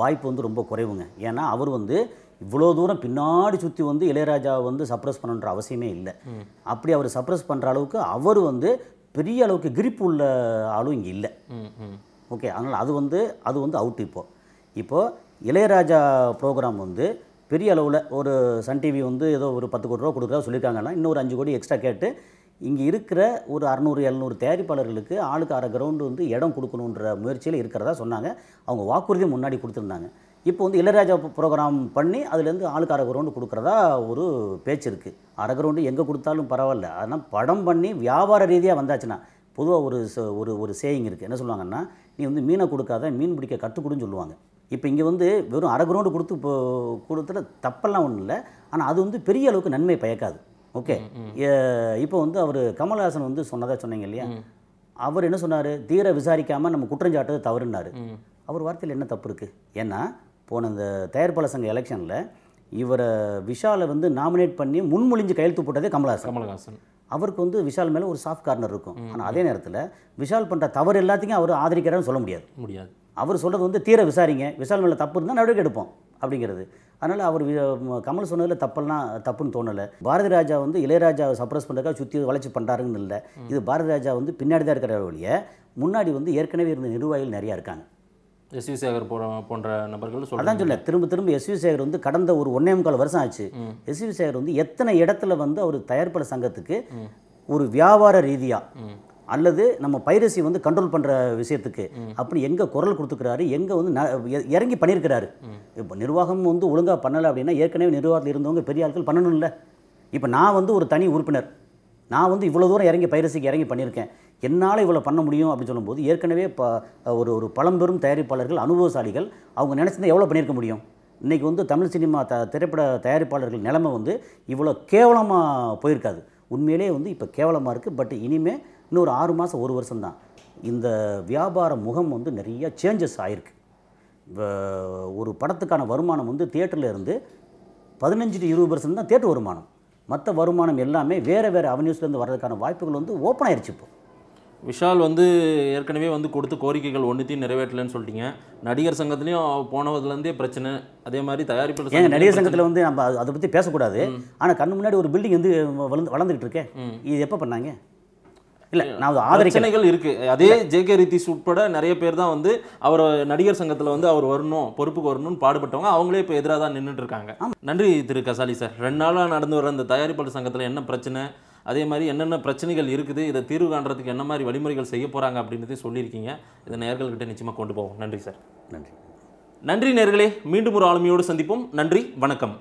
வாய்ப்பு வந்து ரொம்ப குறைவுங்க ஏன்னா அவர் வந்து இவ்வளோ தூரம் பின்னாடி சுற்றி வந்து இளையராஜாவை வந்து சப்ரஸ் பண்ணுன்ற அவசியமே இல்லை அப்படி அவர் சப்ரஸ் பண்ணுற அளவுக்கு அவர் வந்து பெரிய அளவுக்கு கிரிப்பு உள்ள ஆளும் இங்கே இல்லை ஓகே அதனால் அது வந்து அது வந்து அவுட் இப்போது இப்போது இளையராஜா ப்ரோக்ராம் வந்து பெரிய அளவில் ஒரு சன் டிவி வந்து ஏதோ ஒரு பத்து கோடி ரூபா கொடுக்குறா சொல்லியிருக்காங்கன்னா இன்னொரு அஞ்சு கோடி எக்ஸ்ட்ரா கேட்டு இங்கே இருக்கிற ஒரு அறநூறு எழுநூறு தயாரிப்பாளர்களுக்கு ஆளுக்கு அரை கிரவுண்டு வந்து இடம் கொடுக்கணுன்ற முயற்சியில் இருக்கிறதா சொன்னாங்க அவங்க வாக்குறுதி முன்னாடி கொடுத்துருந்தாங்க இப்போ வந்து இளையராஜா ப்ரோக்ராம் பண்ணி அதுலேருந்து ஆளுக்கு அரை கிரவுண்டு கொடுக்குறதா ஒரு பேச்சு இருக்குது அரை கிரவுண்டு எங்கே கொடுத்தாலும் பரவாயில்ல ஆனால் படம் பண்ணி வியாபார ரீதியாக வந்தாச்சுன்னா பொதுவாக ஒரு ஒரு ஒரு சேயிங் இருக்குது என்ன சொல்லுவாங்கன்னா நீ வந்து மீனை கொடுக்காத மீன் பிடிக்க கற்றுக்கொடுன்னு சொல்லுவாங்க இப்போ இங்கே வந்து வெறும் அரை கிரவுண்டு கொடுத்து கொடுத்துட்டு தப்பெல்லாம் ஒன்றும் இல்லை ஆனால் அது வந்து பெரிய அளவுக்கு நன்மை பயக்காது ஓகே இப்போ வந்து அவர் கமல்ஹாசன் வந்து சொன்னதாக சொன்னீங்க இல்லையா அவர் என்ன சொன்னார் தீர விசாரிக்காமல் நம்ம குற்றஞ்சாட்டது தவறுனாரு அவர் வார்த்தையில் என்ன தப்பு இருக்குது ஏன்னா போன இந்த தயாரிப்பாளர் சங்க எலெக்ஷனில் இவரை விஷாலை வந்து நாமினேட் பண்ணி முன்மொழிஞ்சு கையெழுத்து போட்டதே கமல்ஹாசன் கமல்ஹாசன் அவருக்கு வந்து விஷால் மேலே ஒரு சாஃப்ட் கார்னர் இருக்கும் ஆனால் அதே நேரத்தில் விஷால் பண்ணுற தவறு எல்லாத்தையும் அவர் ஆதரிக்கிறாருன்னு சொல்ல முடியாது முடியாது அவர் சொல்கிறது வந்து தீர விசாரிங்க விஷால் மேலே தப்பு இருந்தால் நடவடிக்கை எடுப்போம் அப்படிங்கிறது அதனால் அவர் கமல் சொன்னதில் தப்பெல்லாம் தப்புன்னு தோணலை பாரதி ராஜா வந்து இளையராஜாவை சப்ரஸ் பண்ணுறதுக்காக சுற்றி வளர்ச்சி பண்ணுறாருன்னு இல்லை இது பாரதி ராஜா வந்து பின்னாடி தான் இருக்கிற வழியை முன்னாடி வந்து ஏற்கனவே இருந்த நிர்வாகிகள் நிறையா இருக்காங்க எஸ் வி சேகர் போன்ற நபர்கள் அதான் சொல்ல திரும்ப திரும்ப எஸ் வி சேகர் வந்து கடந்த ஒரு ஒன்னே முக்கால் வருஷம் ஆச்சு எஸ் வி சேகர் வந்து எத்தனை இடத்துல வந்து அவர் தயார்பட சங்கத்துக்கு ஒரு வியாபார ரீதியாக அல்லது நம்ம பைரசி வந்து கண்ட்ரோல் பண்ணுற விஷயத்துக்கு அப்படி எங்கே குரல் கொடுத்துக்கிறாரு எங்கே வந்து இறங்கி பண்ணியிருக்கிறாரு இப்போ நிர்வாகம் வந்து ஒழுங்காக பண்ணலை அப்படின்னா ஏற்கனவே நிர்வாகத்தில் இருந்தவங்க பெரிய ஆட்கள் பண்ணணும்ல இப்போ நான் வந்து ஒரு தனி உறுப்பினர் நான் வந்து இவ்வளோ தூரம் இறங்கி பைரசிக்கு இறங்கி பண்ணியிருக்கேன் என்னால் இவ்வளோ பண்ண முடியும் அப்படின்னு சொல்லும்போது ஏற்கனவே இப்போ ஒரு ஒரு பழம்பெரும் தயாரிப்பாளர்கள் அனுபவசாலிகள் அவங்க நினச்சிருந்தா எவ்வளோ பண்ணியிருக்க முடியும் இன்றைக்கி வந்து தமிழ் சினிமா த திரைப்பட தயாரிப்பாளர்கள் நிலைமை வந்து இவ்வளோ கேவலமாக போயிருக்காது உண்மையிலே வந்து இப்போ கேவலமாக இருக்குது பட் இனிமேல் இன்னொரு ஆறு மாதம் ஒரு வருஷம் தான் இந்த வியாபார முகம் வந்து நிறைய சேஞ்சஸ் ஆகிருக்கு ஒரு படத்துக்கான வருமானம் வந்து தேட்டரில் இருந்து பதினஞ்சு டு இருபது பர்சன்ட் தான் தேட்டர் வருமானம் மற்ற வருமானம் எல்லாமே வேறு வேறு அவென்யூஸ்லேருந்து வர்றதுக்கான வாய்ப்புகள் வந்து ஓப்பன் ஆயிடுச்சு இப்போ விஷால் வந்து ஏற்கனவே வந்து கொடுத்து கோரிக்கைகள் ஒன்றுத்தையும் நிறைவேற்றலைன்னு சொல்லிட்டீங்க நடிகர் சங்கத்துலேயும் போனதுலேருந்தே பிரச்சனை அதே மாதிரி தயாரிப்பு ஏங்க நடிகர் சங்கத்தில் வந்து நம்ம அதை பற்றி பேசக்கூடாது ஆனால் கண்ணு முன்னாடி ஒரு பில்டிங் வந்து வளர்ந்து வளர்ந்துக்கிட்டு இருக்கேன் இது எப்போ பண்ணாங்க இல்லை நான் ஆதரிக்கலைகள் இருக்கு அதே ஜே கே உட்பட நிறைய பேர் தான் வந்து அவர் நடிகர் சங்கத்தில் வந்து அவர் வரணும் பொறுப்புக்கு வரணும்னு பாடுபட்டவங்க அவங்களே இப்போ எதிராக தான் நின்றுட்டு இருக்காங்க நன்றி திரு கசாலி சார் ரெண்டு நாளாக நடந்து வர அந்த தயாரிப்பாளர் சங்கத்தில் என்ன பிரச்சனை அதே மாதிரி என்னென்ன பிரச்சனைகள் இருக்குது இதை தீர்வு காண்றதுக்கு என்ன மாதிரி வழிமுறைகள் செய்ய போகிறாங்க அப்படின்றதையும் சொல்லியிருக்கீங்க இதை நேர்கள்கிட்ட நிச்சயமாக கொண்டு போவோம் நன்றி சார் நன்றி நன்றி நேர்களே மீண்டும் ஒரு ஆளுமையோடு சந்திப்போம் நன்றி வணக்கம்